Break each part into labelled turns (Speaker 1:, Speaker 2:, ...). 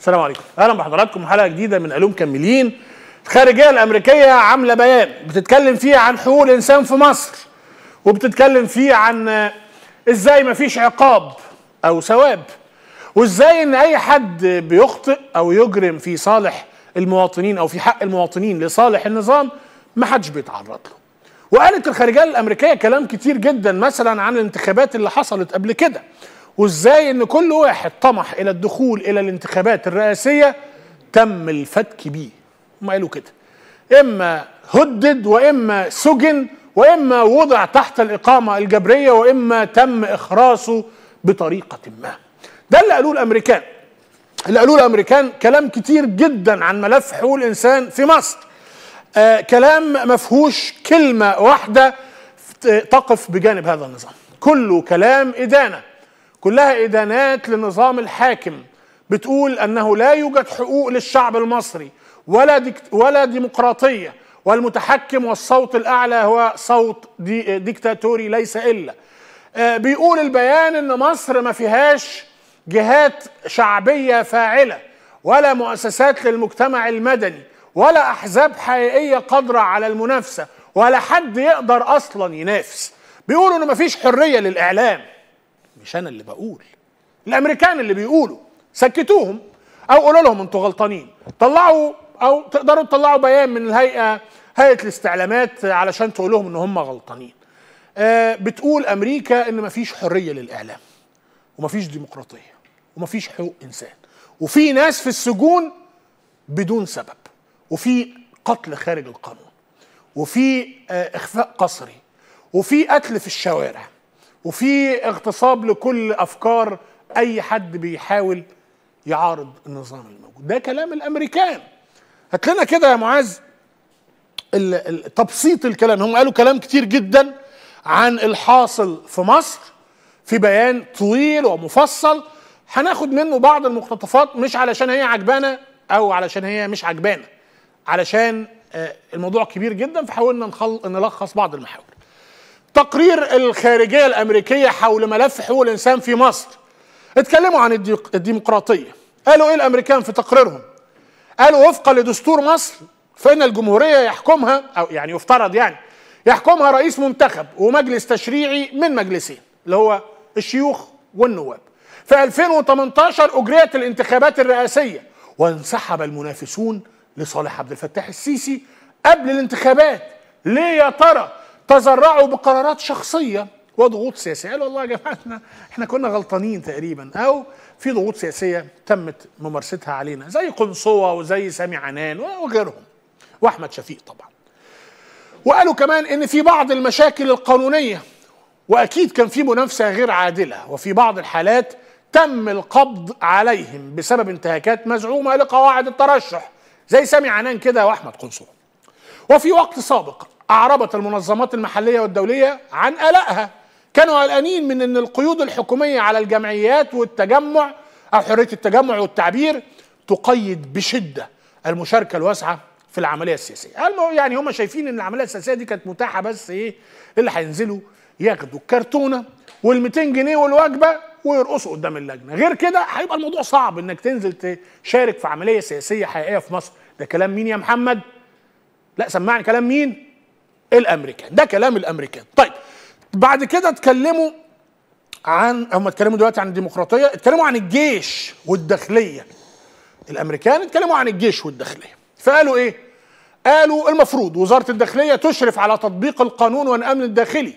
Speaker 1: السلام عليكم اهلا بحضراتكم حلقه جديده من الوم كملين الخارجيه الامريكيه عامله بيان بتتكلم فيه عن حقوق الانسان في مصر وبتتكلم فيه عن ازاي ما فيش عقاب او ثواب وازاي ان اي حد بيخطئ او يجرم في صالح المواطنين او في حق المواطنين لصالح النظام ما حدش بيتعرض له وقالت الخارجيه الامريكيه كلام كتير جدا مثلا عن الانتخابات اللي حصلت قبل كده وازاي ان كل واحد طمح الى الدخول الى الانتخابات الرئاسيه تم الفتك بيه هم قالوا كده اما هدد واما سجن واما وضع تحت الاقامه الجبريه واما تم اخراسه بطريقه ما ده اللي قالوه الامريكان اللي قالوه الامريكان كلام كتير جدا عن ملف حقوق الانسان في مصر آه كلام مفهوش كلمه واحده تقف بجانب هذا النظام كله كلام ادانه كلها إدانات لنظام الحاكم بتقول أنه لا يوجد حقوق للشعب المصري ولا ولا ديمقراطية والمتحكم والصوت الأعلى هو صوت دي ديكتاتوري ليس إلا آه، بيقول البيان أن مصر ما فيهاش جهات شعبية فاعلة ولا مؤسسات للمجتمع المدني ولا أحزاب حقيقية قادرة على المنافسة ولا حد يقدر أصلا ينافس بيقولوا أنه ما فيش حرية للإعلام مش انا اللي بقول الامريكان اللي بيقولوا سكتوهم او قولوا لهم انتوا غلطانين طلعوا او تقدروا تطلعوا بيان من الهيئه هيئه الاستعلامات علشان تقول لهم ان هم غلطانين آه بتقول امريكا ان مفيش حريه للاعلام ومفيش ديمقراطيه ومفيش حقوق انسان وفي ناس في السجون بدون سبب وفي قتل خارج القانون وفي آه اخفاء قسري وفي قتل في الشوارع وفي اغتصاب لكل افكار اي حد بيحاول يعارض النظام الموجود ده كلام الامريكان هات لنا كده يا معاذ تبسيط الكلام هم قالوا كلام كتير جدا عن الحاصل في مصر في بيان طويل ومفصل هناخد منه بعض المقتطفات مش علشان هي عجبانة او علشان هي مش عجبانة علشان آه، الموضوع كبير جدا فحاولنا نلخص بعض المحاور تقرير الخارجية الأمريكية حول ملف حقوق الإنسان في مصر اتكلموا عن الديمقراطية قالوا إيه الأمريكان في تقريرهم قالوا وفقا لدستور مصر فإن الجمهورية يحكمها أو يعني يفترض يعني يحكمها رئيس منتخب ومجلس تشريعي من مجلسين اللي هو الشيوخ والنواب في 2018 أجريت الانتخابات الرئاسية وانسحب المنافسون لصالح عبد الفتاح السيسي قبل الانتخابات ليه يا ترى تزرعوا بقرارات شخصيه وضغوط سياسيه قالوا والله يا جماعه احنا احنا كنا غلطانين تقريبا او في ضغوط سياسيه تمت ممارستها علينا زي قنصوه وزي سامي عنان وغيرهم واحمد شفيق طبعا وقالوا كمان ان في بعض المشاكل القانونيه واكيد كان في منافسه غير عادله وفي بعض الحالات تم القبض عليهم بسبب انتهاكات مزعومه لقواعد الترشح زي سامي عنان كده واحمد قنصوه وفي وقت سابق أعربت المنظمات المحلية والدولية عن قلقها كانوا قلقانين من أن القيود الحكومية على الجمعيات والتجمع أو حرية التجمع والتعبير تقيد بشدة المشاركة الواسعة في العملية السياسية يعني هم شايفين أن العملية السياسية دي كانت متاحة بس إيه اللي هينزلوا ياخدوا الكرتونة وال200 جنيه والوجبة ويرقصوا قدام اللجنة غير كده هيبقى الموضوع صعب أنك تنزل تشارك في عملية سياسية حقيقية في مصر ده كلام مين يا محمد؟ لا سمعني كلام مين؟ الامريكان ده كلام الامريكان طيب بعد كده اتكلموا عن هم اتكلموا دلوقتي عن الديمقراطيه اتكلموا عن الجيش والداخليه الامريكان اتكلموا عن الجيش والداخليه فقالوا ايه قالوا المفروض وزاره الداخليه تشرف على تطبيق القانون والامن الداخلي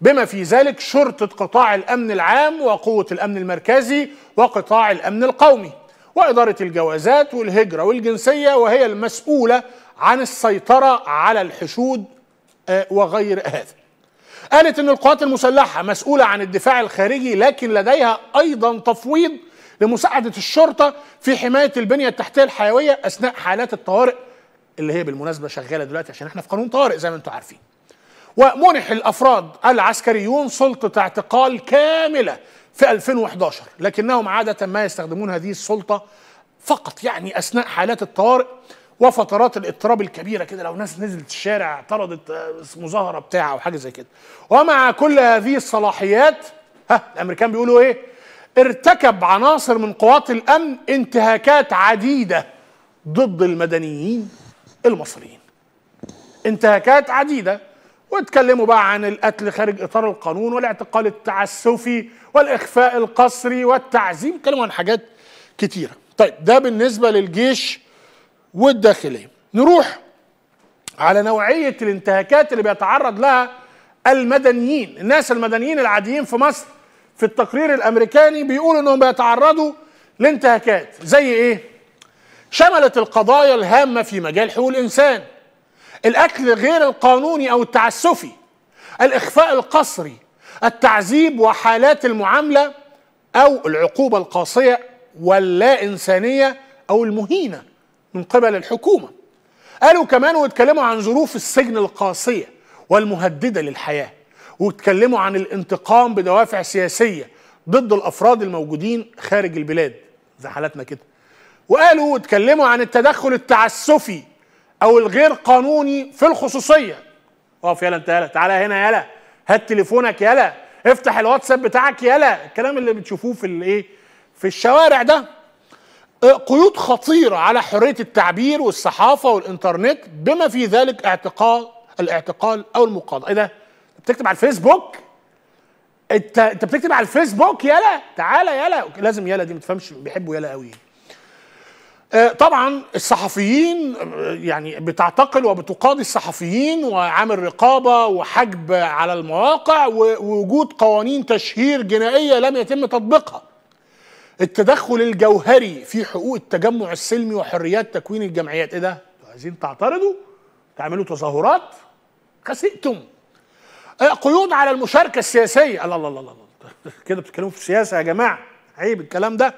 Speaker 1: بما في ذلك شرطه قطاع الامن العام وقوه الامن المركزي وقطاع الامن القومي واداره الجوازات والهجره والجنسيه وهي المسؤوله عن السيطره على الحشود وغير هذا قالت ان القوات المسلحه مسؤوله عن الدفاع الخارجي لكن لديها ايضا تفويض لمساعده الشرطه في حمايه البنيه التحتيه الحيويه اثناء حالات الطوارئ اللي هي بالمناسبه شغاله دلوقتي عشان احنا في قانون طارئ زي ما انتم عارفين. ومنح الافراد العسكريون سلطه اعتقال كامله في 2011 لكنهم عاده ما يستخدمون هذه السلطه فقط يعني اثناء حالات الطوارئ وفترات الاضطراب الكبيره كده لو ناس نزلت الشارع اعترضت آه، مظاهره بتاع او حاجه زي كده ومع كل هذه الصلاحيات ها الامريكان بيقولوا ايه ارتكب عناصر من قوات الامن انتهاكات عديده ضد المدنيين المصريين انتهاكات عديده واتكلموا بقى عن القتل خارج اطار القانون والاعتقال التعسفي والاخفاء القسري والتعذيب اتكلموا عن حاجات كتيره طيب ده بالنسبه للجيش والداخليه نروح على نوعيه الانتهاكات اللي بيتعرض لها المدنيين الناس المدنيين العاديين في مصر في التقرير الامريكاني بيقولوا انهم بيتعرضوا لانتهاكات زي ايه شملت القضايا الهامه في مجال حقوق الانسان الاكل غير القانوني او التعسفي الاخفاء القسري التعذيب وحالات المعامله او العقوبه القاسيه واللا انسانيه او المهينه من قبل الحكومه قالوا كمان واتكلموا عن ظروف السجن القاسيه والمهدده للحياه واتكلموا عن الانتقام بدوافع سياسيه ضد الافراد الموجودين خارج البلاد زي حالاتنا كده وقالوا واتكلموا عن التدخل التعسفي او الغير قانوني في الخصوصيه اقف يلا انت يلا تعالى هنا يلا هات تليفونك يلا افتح الواتساب بتاعك يلا الكلام اللي بتشوفوه في الايه في الشوارع ده قيود خطيرة على حرية التعبير والصحافة والإنترنت بما في ذلك اعتقال الاعتقال أو المقاضاة إيه ده؟ بتكتب على الفيسبوك؟ أنت أنت بتكتب على الفيسبوك يلا تعالى يلا لازم يلا دي ما تفهمش بيحبوا يلا قوي آه، طبعا الصحفيين آه، يعني بتعتقل وبتقاضي الصحفيين وعامل رقابه وحجب على المواقع ووجود قوانين تشهير جنائيه لم يتم تطبيقها التدخل الجوهري في حقوق التجمع السلمي وحريات تكوين الجمعيات ايه ده؟ عايزين تعترضوا تعملوا تظاهرات خسئتم آه، قيود على المشاركه السياسيه الله الله الله, كده بتتكلموا في السياسه يا جماعه عيب الكلام ده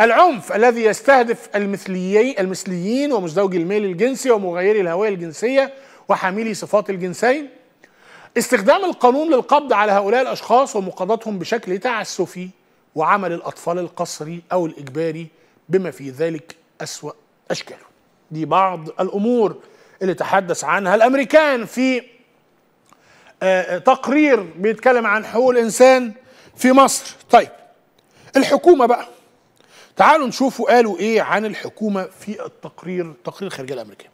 Speaker 1: العنف الذي يستهدف المثليين المثليين ومزدوجي الميل الجنسي ومغيري الهويه الجنسيه وحاملي صفات الجنسين استخدام القانون للقبض على هؤلاء الاشخاص ومقاضاتهم بشكل تعسفي وعمل الأطفال القسري أو الإجباري بما في ذلك أسوأ أشكاله دي بعض الأمور اللي تحدث عنها الأمريكان في آه، آه، تقرير بيتكلم عن حقوق الإنسان في مصر طيب الحكومة بقى تعالوا نشوفوا قالوا إيه عن الحكومة في التقرير تقرير الخارجية الأمريكية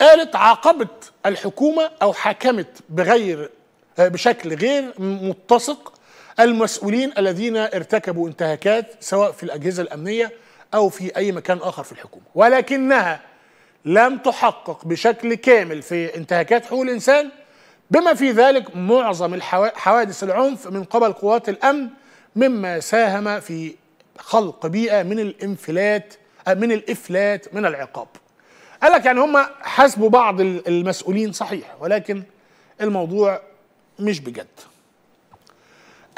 Speaker 1: قالت عاقبت الحكومة أو حكمت بغير آه، بشكل غير متسق المسؤولين الذين ارتكبوا انتهاكات سواء في الأجهزة الأمنية أو في أي مكان آخر في الحكومة ولكنها لم تحقق بشكل كامل في انتهاكات حقوق الإنسان بما في ذلك معظم حوادث العنف من قبل قوات الأمن مما ساهم في خلق بيئة من الانفلات من الإفلات من العقاب قال لك يعني هم حاسبوا بعض المسؤولين صحيح ولكن الموضوع مش بجد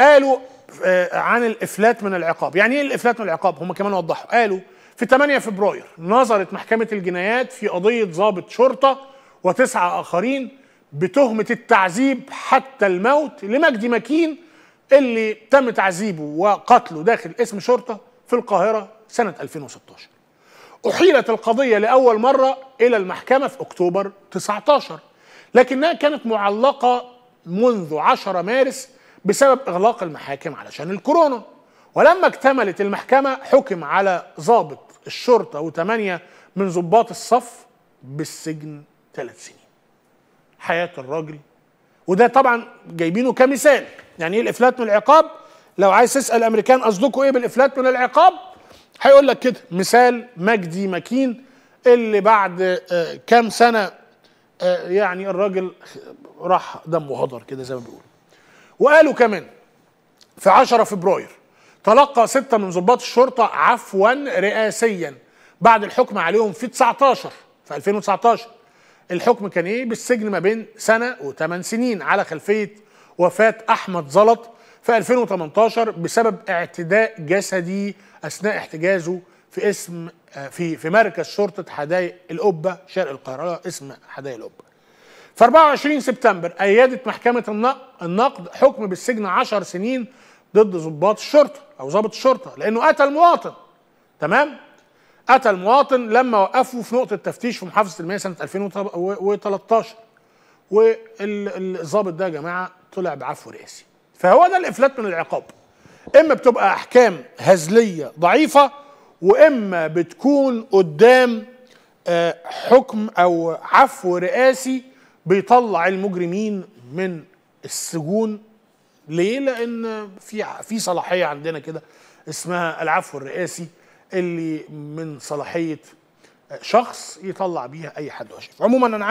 Speaker 1: قالوا آه، عن الافلات من العقاب يعني ايه الافلات من العقاب هم كمان وضحوا قالوا في 8 فبراير نظرت محكمة الجنايات في قضية ضابط شرطة وتسعة آخرين بتهمة التعذيب حتى الموت لمجدي مكين اللي تم تعذيبه وقتله داخل اسم شرطة في القاهرة سنة 2016 أحيلت القضية لأول مرة إلى المحكمة في أكتوبر 19 لكنها كانت معلقة منذ 10 مارس بسبب اغلاق المحاكم علشان الكورونا ولما اكتملت المحكمه حكم على ضابط الشرطه وثمانيه من ضباط الصف بالسجن ثلاث سنين حياه الراجل وده طبعا جايبينه كمثال يعني ايه الافلات من العقاب لو عايز تسال الامريكان قصدكم ايه بالافلات من العقاب هيقول لك كده مثال مجدي مكين اللي بعد آه، كام سنه آه، يعني الراجل راح دمه هدر كده زي ما بيقولوا وقالوا كمان في 10 فبراير تلقى ستة من ضباط الشرطة عفوا رئاسيا بعد الحكم عليهم في 19 في 2019 الحكم كان ايه بالسجن ما بين سنة وثمان سنين على خلفية وفاة أحمد زلط في 2018 بسبب اعتداء جسدي أثناء احتجازه في اسم آه، في في مركز شرطة حدائق القبة شرق القاهرة آه، اسم حدائق القبة في 24 سبتمبر ايدت محكمه النقد حكم بالسجن 10 سنين ضد ضباط الشرطه او ضابط الشرطه لانه قتل مواطن تمام قتل مواطن لما وقفوا في نقطه تفتيش في محافظه الميه سنه 2013 والظابط ده يا جماعه طلع بعفو رئاسي فهو ده الافلات من العقاب اما بتبقى احكام هزليه ضعيفه واما بتكون قدام آه، حكم او عفو رئاسي بيطلع المجرمين من السجون ليه؟ لأن في في صلاحية عندنا كده اسمها العفو الرئاسي اللي من صلاحية شخص يطلع بيها أي حد وشيف عموما أنا